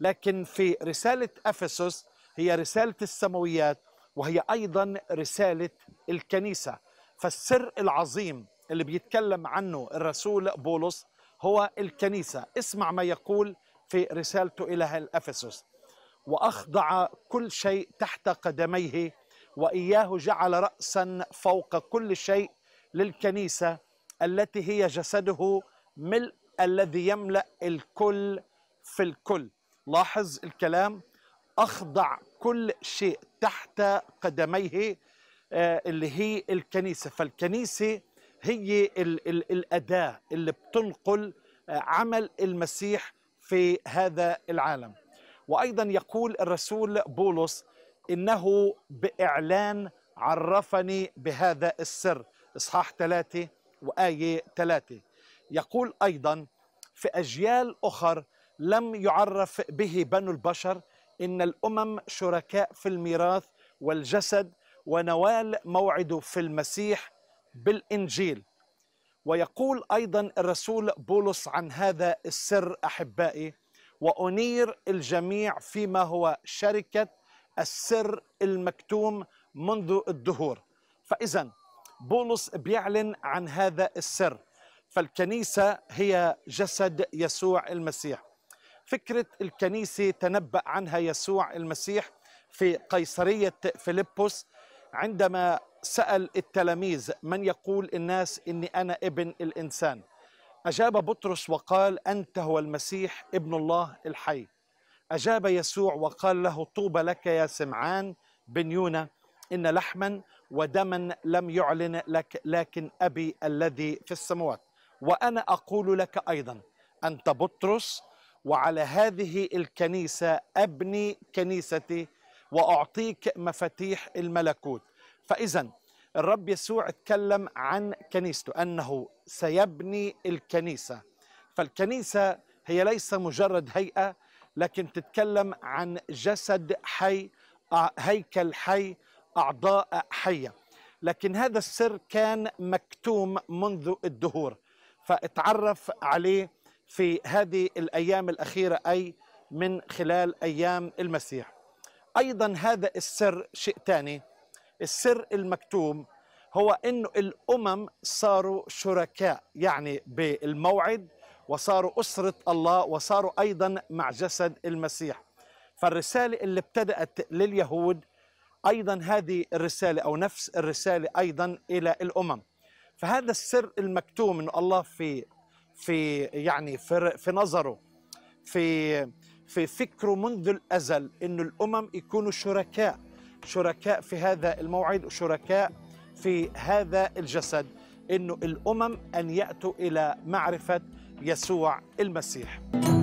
لكن في رسالة أفسس هي رسالة السماويات وهي أيضا رسالة الكنيسة فالسر العظيم اللي بيتكلم عنه الرسول بولس هو الكنيسة اسمع ما يقول في رسالته إلى أفسس وأخضع كل شيء تحت قدميه وإياه جعل رأسا فوق كل شيء للكنيسة التي هي جسده ملء الذي يملأ الكل في الكل لاحظ الكلام أخضع كل شيء تحت قدميه آه، اللي هي الكنيسة فالكنيسة هي الأداة اللي بتنقل آه، عمل المسيح في هذا العالم وأيضا يقول الرسول بولس إنه بإعلان عرفني بهذا السر إصحاح ثلاثة وآية ثلاثة يقول أيضا في أجيال أخر لم يعرف به بنو البشر إن الأمم شركاء في الميراث والجسد ونوال موعده في المسيح بالإنجيل ويقول أيضا الرسول بولس عن هذا السر أحبائي وأنير الجميع فيما هو شركة السر المكتوم منذ الدهور فإذا بولس بيعلن عن هذا السر فالكنيسة هي جسد يسوع المسيح فكرة الكنيسة تنبأ عنها يسوع المسيح في قيصرية فيلبس عندما سأل التلاميذ من يقول الناس إني أنا ابن الإنسان أجاب بطرس وقال أنت هو المسيح ابن الله الحي أجاب يسوع وقال له طوبى لك يا سمعان بن يونا إن لحما ودما لم يعلن لك لكن أبي الذي في السموات وأنا أقول لك أيضا أنت بطرس وعلى هذه الكنيسة أبني كنيستي وأعطيك مفاتيح الملكوت فإذا الرب يسوع تكلم عن كنيسته أنه سيبني الكنيسة فالكنيسة هي ليس مجرد هيئة لكن تتكلم عن جسد حي هيكل حي أعضاء حية لكن هذا السر كان مكتوم منذ الدهور فاتعرف عليه في هذه الايام الاخيره اي من خلال ايام المسيح. ايضا هذا السر شيء ثاني السر المكتوم هو انه الامم صاروا شركاء يعني بالموعد وصاروا اسره الله وصاروا ايضا مع جسد المسيح. فالرساله اللي ابتدات لليهود ايضا هذه الرساله او نفس الرساله ايضا الى الامم. فهذا السر المكتوم انه الله في في يعني في, في نظره في في فكره منذ الازل ان الامم يكونوا شركاء شركاء في هذا الموعد وشركاء في هذا الجسد انه الامم ان ياتوا الى معرفه يسوع المسيح.